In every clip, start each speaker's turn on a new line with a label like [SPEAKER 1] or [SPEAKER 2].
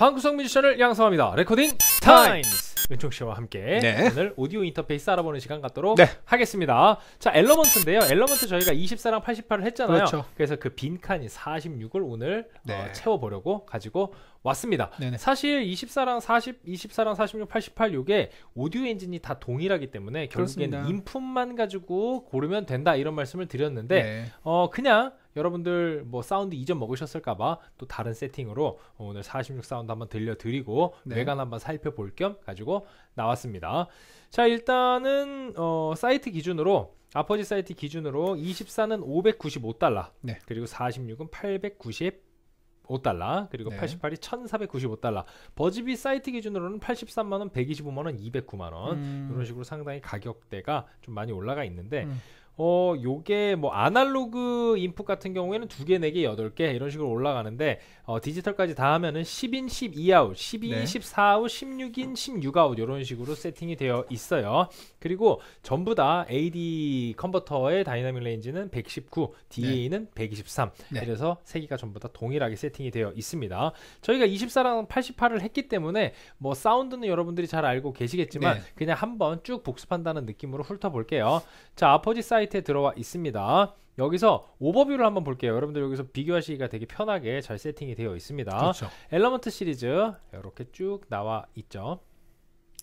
[SPEAKER 1] 방구석 뮤지션을 양성합니다. 레코딩 타임스. 은총 씨와 함께 네. 오늘 오디오 인터페이스 알아보는 시간 갖도록 네. 하겠습니다. 자, 엘러먼트인데요. 엘러먼트 저희가 24랑 88을 했잖아요. 그렇죠. 그래서그 빈칸이 46을 오늘 어, 네. 어, 채워보려고 가지고 왔습니다. 네네. 사실 24랑 40, 24랑 46, 88 요게 오디오 엔진이 다 동일하기 때문에 결국에는 그렇습니다. 인풋만 가지고 고르면 된다 이런 말씀을 드렸는데 네. 어 그냥 여러분들 뭐 사운드 이전 먹으셨을까봐 또 다른 세팅으로 오늘 46 사운드 한번 들려드리고 네. 외관 한번 살펴볼 겸 가지고 나왔습니다. 자 일단은 어 사이트 기준으로 아퍼지 사이트 기준으로 24는 595달러 네. 그리고 46은 890 5달러 그리고 네. 88이 1495달러 버즈비 사이트 기준으로는 83만원 125만원 209만원 음. 이런 식으로 상당히 가격대가 좀 많이 올라가 있는데 음. 어, 요게 뭐 아날로그 인풋 같은 경우에는 두 개, 네 개, 여덟 개 이런 식으로 올라가는데 어, 디지털까지 다 하면은 10인 12아웃, 12, 네. 14아웃, 16인 16아웃 이런 식으로 세팅이 되어 있어요. 그리고 전부 다 AD 컨버터의 다이나믹 레인지는 119, DA는 네. 123. 네. 그래서 세 개가 전부 다 동일하게 세팅이 되어 있습니다. 저희가 24랑 88을 했기 때문에 뭐 사운드는 여러분들이 잘 알고 계시겠지만 네. 그냥 한번 쭉 복습한다는 느낌으로 훑어볼게요. 자, 아퍼지 사이트 사이트에 들어와 있습니다. 여기서 오버뷰를 한번 볼게요. 여러분들 여기서 비교하시기가 되게 편하게 잘 세팅이 되어 있습니다. 그렇죠. 엘러먼트 시리즈 이렇게 쭉 나와 있죠.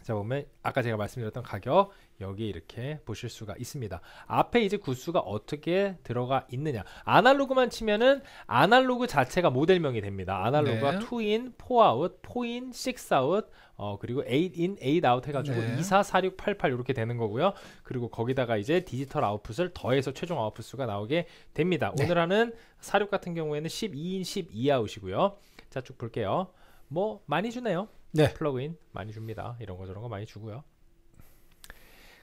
[SPEAKER 1] 자보면 아까 제가 말씀드렸던 가격 여기 이렇게 보실 수가 있습니다. 앞에 이제 구수가 어떻게 들어가 있느냐. 아날로그만 치면은 아날로그 자체가 모델명이 됩니다. 아날로그가 네. 2인, 4아웃, 4인, 6아웃, 어, 그리고 8인, 8아웃 해가지고 네. 2, 4, 4, 6, 8, 8 이렇게 되는 거고요. 그리고 거기다가 이제 디지털 아웃풋을 더해서 최종 아웃풋 수가 나오게 됩니다. 네. 오늘 하는 4, 6 같은 경우에는 12인, 12아웃이고요. 자, 쭉 볼게요. 뭐 많이 주네요. 네. 플러그인 많이 줍니다. 이런 거 저런 거 많이 주고요.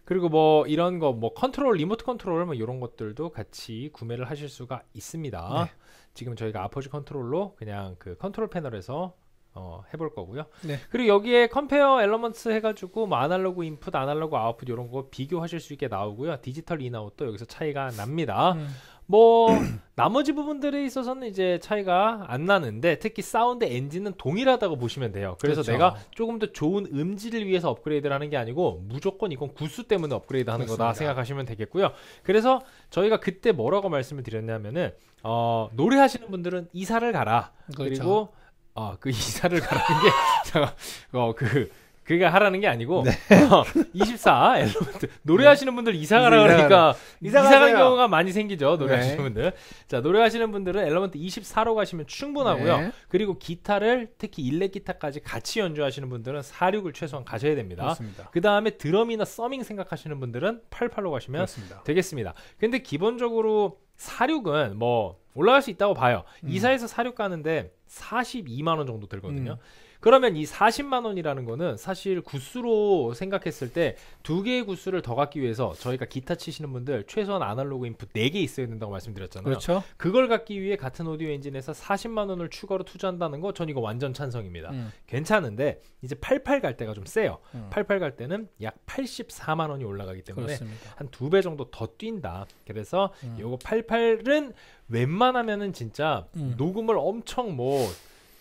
[SPEAKER 1] 그리고 뭐 이런 거 뭐 컨트롤 리모트 컨트롤 뭐 이런 것들도 같이 구매를 하실 수가 있습니다. 네. 지금 저희가 아퍼지 컨트롤로 그냥 그 컨트롤 패널에서 어, 해볼 거고요. 네. 그리고 여기에 컴페어 엘러먼트 해가지고 뭐 아날로그 인풋, 아날로그 아웃풋 이런 거 비교하실 수 있게 나오고요. 디지털 인아웃도 여기서 차이가 납니다. 음. 뭐 나머지 부분들에 있어서는 이제 차이가 안 나는데 특히 사운드 엔진은 동일하다고 보시면 돼요. 그래서 그렇죠. 내가 조금 더 좋은 음질을 위해서 업그레이드를 하는 게 아니고 무조건 이건 구수 때문에 업그레이드 하는 그렇습니다. 거다 생각하시면 되겠고요. 그래서 저희가 그때 뭐라고 말씀을 드렸냐면은 어, 노래하시는 분들은 이사를 가라. 그렇죠. 그리고 어, 그 이사를 가라는 게, 잠깐, 어, 그, 그게 그러니까 하라는 게 아니고 네. 어, 24엘리먼트 노래하시는 분들 이상하라 그러니까 이 이상한 경우가 많이 생기죠 네. 노래하시는 네. 분들 자 노래하시는 분들은 엘리먼트 24로 가시면 충분하고요 네. 그리고 기타를 특히 일렉 기타까지 같이 연주하시는 분들은 46을 최소한 가셔야 됩니다 그 다음에 드럼이나 서밍 생각하시는 분들은 88로 가시면 그렇습니다. 되겠습니다 근데 기본적으로 46은 뭐 올라갈 수 있다고 봐요 음. 24에서 46 가는데 42만 원 정도 들거든요 음. 그러면 이 40만 원이라는 거는 사실 구수로 생각했을 때 두 개의 구수를 더 갖기 위해서 저희가 기타 치시는 분들 최소한 아날로그 인풋 4개 있어야 된다고 말씀드렸잖아요. 그렇죠. 그걸 갖기 위해 같은 오디오 엔진에서 40만 원을 추가로 투자한다는 거 전 이거 완전 찬성입니다. 음. 괜찮은데 이제 88 갈 때가 좀 세요. 음. 88 갈 때는 약 84만 원이 올라가기 때문에 한 두 배 정도 더 뛴다. 그래서 음. 요거 88은 웬만하면은 진짜 음. 녹음을 엄청 뭐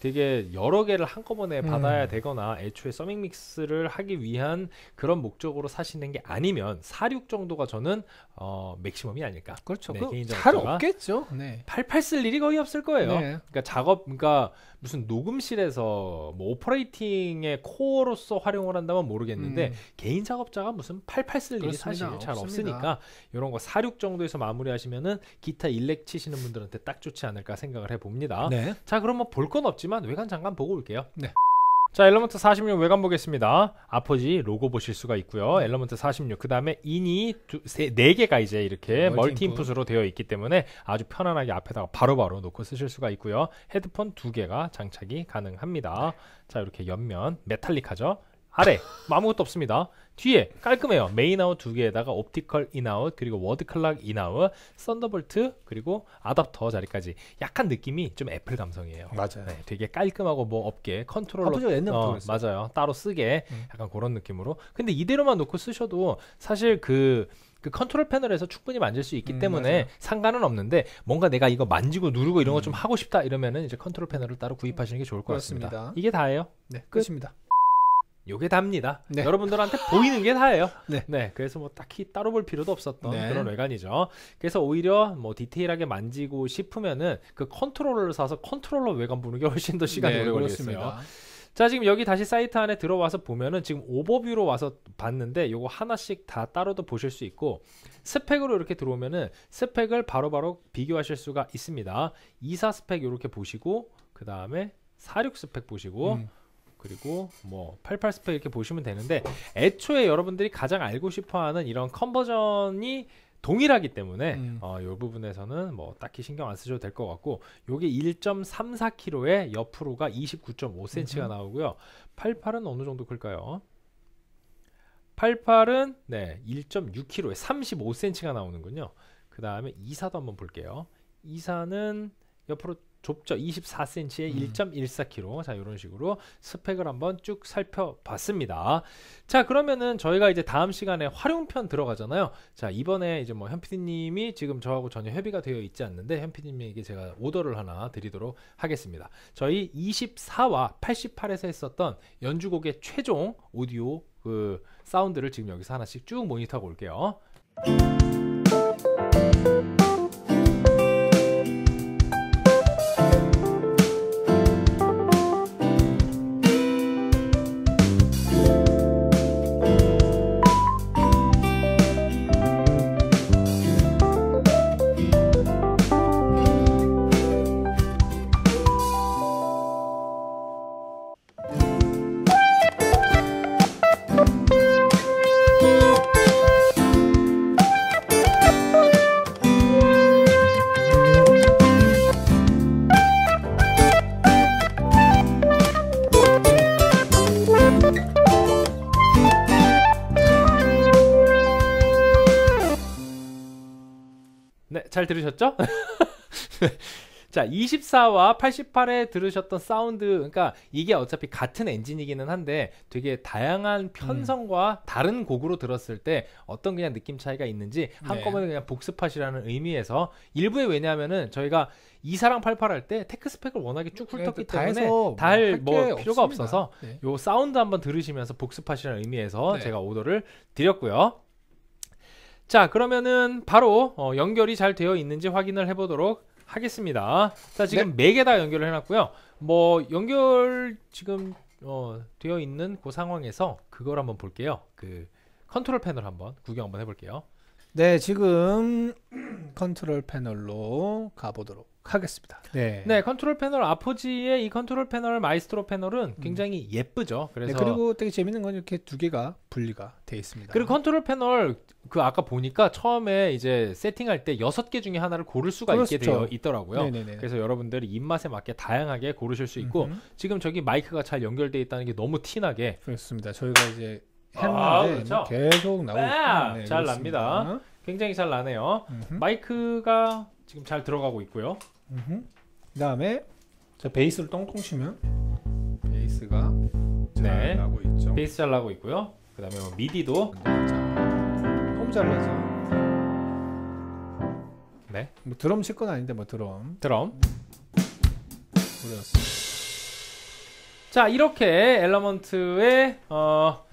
[SPEAKER 1] 되게 여러 개를 한꺼번에 음. 받아야 되거나 애초에 서밍 믹스를 하기 위한 그런 목적으로 사시는 게 아니면 46 정도가 저는 어 맥시멈이 아닐까. 그렇죠. 네, 그 잘 없겠죠. 네. 88쓸 일이 거의 없을 거예요. 네. 그러니까 작업 그러니까 무슨 녹음실에서 뭐 오퍼레이팅의 코어로서 활용을 한다면 모르겠는데 음. 개인 작업자가 무슨 88쓸 일이 사실 잘 없습니다. 없으니까 이런 거46 정도에서 마무리하시면은 기타 일렉 치시는 분들한테 딱 좋지 않을까 생각을 해 봅니다. 네. 자, 그럼 뭐볼건 없지만 하지만 외관 잠깐 보고 올게요. 네. 자 엘러먼트 46 외관 보겠습니다 아포지 로고 보실 수가 있고요 엘러먼트 46그 다음에 인이 두, 세, 4개가 이제 이렇게 멀티 인풋으로 되어 있기 때문에 아주 편안하게 앞에다가 바로바로 바로 놓고 쓰실 수가 있고요 헤드폰 두개가 장착이 가능합니다 자 이렇게 옆면 메탈릭하죠 아래 뭐 아무것도 없습니다. 뒤에 깔끔해요. 메인아웃 두 개에다가 옵티컬 인아웃 그리고 워드 클락 인아웃 썬더볼트 그리고 아답터 자리까지 약간 느낌이 좀 애플 감성이에요. 맞아요. 네, 되게 깔끔하고 뭐 없게 컨트롤러 어, 맞아요. 따로 쓰게 음. 약간 그런 느낌으로. 근데 이대로만 놓고 쓰셔도 사실 그그 그 컨트롤 패널에서 충분히 만질 수 있기 음, 때문에 맞아요. 상관은 없는데 뭔가 내가 이거 만지고 누르고 이런 거좀 음. 하고 싶다 이러면은 이제 컨트롤 패널을 따로 구입하시는 게 좋을 것 같습니다. 같습니다. 이게 다예요. 네, 끝. 끝입니다. 요게 답니다. 네. 여러분들한테 보이는 게 다예요. 네. 네. 그래서 뭐 딱히 따로 볼 필요도 없었던 네. 그런 외관이죠. 그래서 오히려 뭐 디테일하게 만지고 싶으면은 그 컨트롤러를 사서 컨트롤러 외관 보는 게 훨씬 더 시간이 네, 오래 걸리겠습니다. 자 지금 여기 다시 사이트 안에 들어와서 보면은 지금 오버뷰로 와서 봤는데 요거 하나씩 다 따로도 보실 수 있고 스펙으로 이렇게 들어오면은 스펙을 바로바로 바로 비교하실 수가 있습니다. 24 스펙 이렇게 보시고 그 다음에 46 스펙 보시고 음. 그리고 뭐 88스펙 이렇게 보시면 되는데 애초에 여러분들이 가장 알고 싶어하는 이런 컨버전이 동일하기 때문에 음. 어, 이 부분에서는 뭐 딱히 신경 안 쓰셔도 될 것 같고 요게 1.34kg에 옆으로가 29.5cm가 나오고요. 88은 어느 정도 클까요? 88은 네 1.6kg에 35cm가 나오는군요. 그 다음에 24도 한번 볼게요. 24는 옆으로 좁죠. 24cm에 음. 1.14kg. 자, 이런 식으로 스펙을 한번 쭉 살펴봤습니다. 자, 그러면은 저희가 이제 다음 시간에 활용편 들어가잖아요. 자, 이번에 이제 뭐 현피디님이 지금 저하고 전혀 협의가 되어 있지 않는데 현피디님에게 제가 오더를 하나 드리도록 하겠습니다. 저희 24와 88에서 했었던 연주곡의 최종 오디오 그 사운드를 지금 여기서 하나씩 쭉 모니터하고 올게요. 잘 들으셨죠? 자, 24와 88에 들으셨던 사운드, 그러니까 이게 어차피 같은 엔진이기는 한데 되게 다양한 편성과 음. 다른 곡으로 들었을 때 어떤 그냥 느낌 차이가 있는지 네. 한꺼번에 네. 그냥 복습하시라는 의미에서 일부에 왜냐하면은 저희가 이사랑 88할 때 테크 스펙을 워낙에 쭉 그러니까 훑었기 때문에 달뭐 뭐 필요가 없어서요 네. 사운드 한번 들으시면서 복습하시라는 의미에서 네. 제가 오더를 드렸고요. 자 그러면은 바로 어, 연결이 잘 되어 있는지 확인을 해보도록 하겠습니다 자 지금 네. 4개 다 연결을 해놨고요 뭐 연결 지금 어, 되어 있는 그 상황에서 그걸 한번 볼게요 그 컨트롤 패널 한번 구경 한번 해볼게요 네, 지금 컨트롤 패널로 가보도록 하겠습니다. 네. 네, 컨트롤 패널 아포지의 이 컨트롤 패널 마이스트로 패널은 음. 굉장히 음. 예쁘죠. 네, 그래서 네, 그리고 되게 재밌는 건 이렇게 두 개가 분리가 돼 있습니다. 그리고 컨트롤 패널 그 아까 보니까 처음에 이제 세팅할 때 여섯 개 중에 하나를 고를 수가 그렇죠. 있게 되어 있더라고요. 네네네. 그래서 여러분들이 입맛에 맞게 다양하게 고르실 수 있고 음흠. 지금 저기 마이크가 잘 연결돼 있다는 게 너무 티나게 그렇습니다. 저희가 이제 했는데 아, 그렇죠. 계속 나오고 네, 잘 네, 그렇습니다. 납니다. 굉장히 잘 나네요. 음흠. 마이크가 지금 잘 들어가고 있고요. 그 다음에 자 베이스를 똥똥 치면 베이스가 잘 네. 나고 있죠. 베이스 잘 나고 있고요. 그다음에 뭐 미디도 홈잘 내서 네뭐 드럼 칠 건 아닌데 뭐 드럼 드럼. 그렸어. 자 이렇게 엘러먼트의 어,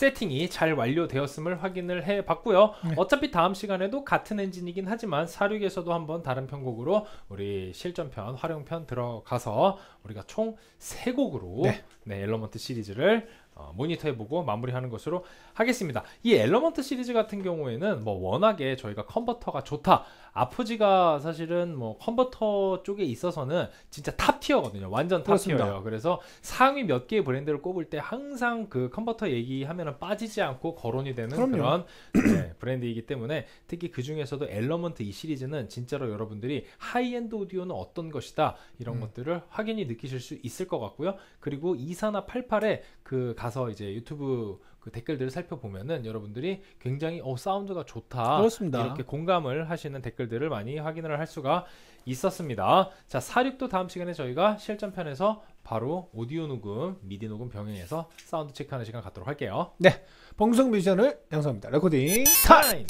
[SPEAKER 1] 세팅이 잘 완료되었음을 확인을 해 봤고요. 네. 어차피 다음 시간에도 같은 엔진이긴 하지만 46에서도 한번 다른 편곡으로 우리 실전편, 활용편 들어가서 우리가 총 3곡으로 네. 네, 엘러먼트 시리즈를 어, 모니터해 보고 마무리하는 것으로 하겠습니다. 이 엘러먼트 시리즈 같은 경우에는 뭐 워낙에 저희가 컨버터가 좋다. 아프지가 사실은 뭐 컨버터 쪽에 있어서는 진짜 탑 티어거든요. 완전 탑 티어예요. 그래서 상위 몇 개의 브랜드를 꼽을 때 항상 그 컨버터 얘기하면 빠지지 않고 거론이 되는 그럼요. 그런 네, 브랜드이기 때문에 특히 그 중에서도 엘러먼트 이 시리즈는 진짜로 여러분들이 하이엔드 오디오는 어떤 것이다 이런 음. 것들을 확인이 느끼실 수 있을 것 같고요. 그리고 24나 88에 그 가서 이제 유튜브 그 댓글들을 살펴보면은 여러분들이 굉장히 어 사운드가 좋다 그렇습니다. 이렇게 공감을 하시는 댓글들을 많이 확인을 할 수가 있었습니다. 자 사륙도 다음 시간에 저희가 실전편에서 바로 오디오 녹음, 미디 녹음 병행해서 사운드 체크하는 시간 갖도록 할게요. 네, 봉성 뮤지션을 양성합니다. 레코딩 타임.